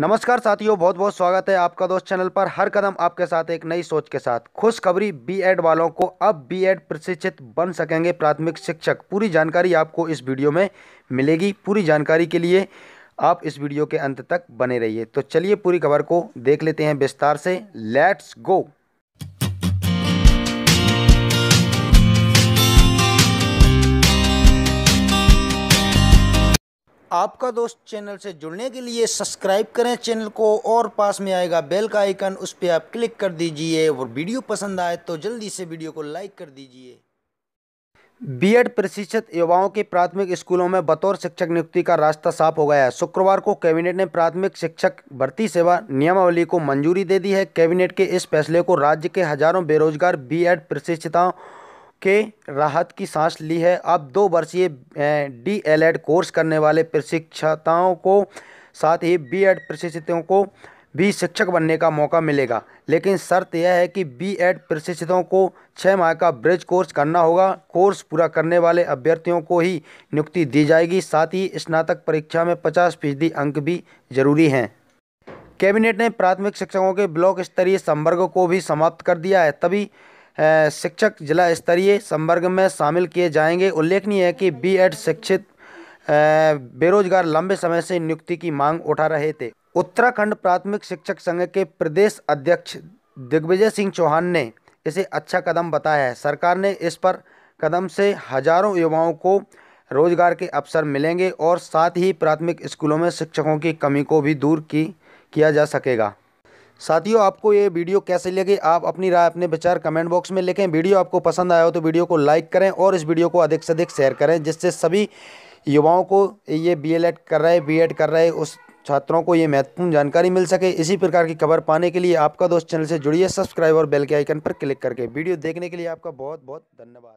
नमस्कार साथियों बहुत बहुत स्वागत है आपका दोस्त चैनल पर हर कदम आपके साथ एक नई सोच के साथ खुशखबरी बीएड वालों को अब बीएड प्रशिक्षित बन सकेंगे प्राथमिक शिक्षक पूरी जानकारी आपको इस वीडियो में मिलेगी पूरी जानकारी के लिए आप इस वीडियो के अंत तक बने रहिए तो चलिए पूरी खबर को देख लेते हैं विस्तार से लेट्स गो आपका दोस्त चैनल से जुड़ने के लिए सब्सक्राइब करें चैनल को और पास में आएगा बेल का आइकन उस पर आप क्लिक कर दीजिए और वीडियो पसंद आए तो जल्दी से वीडियो को लाइक कर दीजिए बीएड प्रशिक्षित युवाओं के प्राथमिक स्कूलों में बतौर शिक्षक नियुक्ति का रास्ता साफ हो गया है शुक्रवार को कैबिनेट ने प्राथमिक शिक्षक भर्ती सेवा नियमावली को मंजूरी दे दी है कैबिनेट के इस फैसले को राज्य के हजारों बेरोजगार बीएड प्रशिक्षिताओं के राहत की सांस ली है अब दो वर्षीय डी एल कोर्स करने वाले प्रशिक्षताओं को साथ ही बी एड प्रशिक्षितों को भी शिक्षक बनने का मौका मिलेगा लेकिन शर्त यह है कि बी एड प्रशिक्षितों को छः माह का ब्रिज कोर्स करना होगा कोर्स पूरा करने वाले अभ्यर्थियों को ही नियुक्ति दी जाएगी साथ ही स्नातक परीक्षा में पचास फीसदी अंक भी जरूरी हैं कैबिनेट ने प्राथमिक शिक्षकों के ब्लॉक स्तरीय संवर्ग को भी समाप्त कर दिया है तभी शिक्षक जिला स्तरीय संवर्ग में शामिल किए जाएंगे उल्लेखनीय है कि बीएड शिक्षित बेरोजगार लंबे समय से नियुक्ति की मांग उठा रहे थे उत्तराखंड प्राथमिक शिक्षक संघ के प्रदेश अध्यक्ष दिग्विजय सिंह चौहान ने इसे अच्छा कदम बताया है सरकार ने इस पर कदम से हजारों युवाओं को रोजगार के अवसर मिलेंगे और साथ ही प्राथमिक स्कूलों में शिक्षकों की कमी को भी दूर की किया जा सकेगा साथियों आपको ये वीडियो कैसे लगी आप अपनी राय अपने विचार कमेंट बॉक्स में लिखें वीडियो आपको पसंद आया हो तो वीडियो को लाइक करें और इस वीडियो को अधिक से अधिक शेयर करें जिससे सभी युवाओं को ये एड कर रहे एड कर रहे उस छात्रों को ये महत्वपूर्ण जानकारी मिल सके इसी प्रकार की खबर पाने के लिए आपका दोस्त चैनल से जुड़िए सब्सक्राइब और बेल के आइकन पर क्लिक करके वीडियो देखने के लिए आपका बहुत बहुत धन्यवाद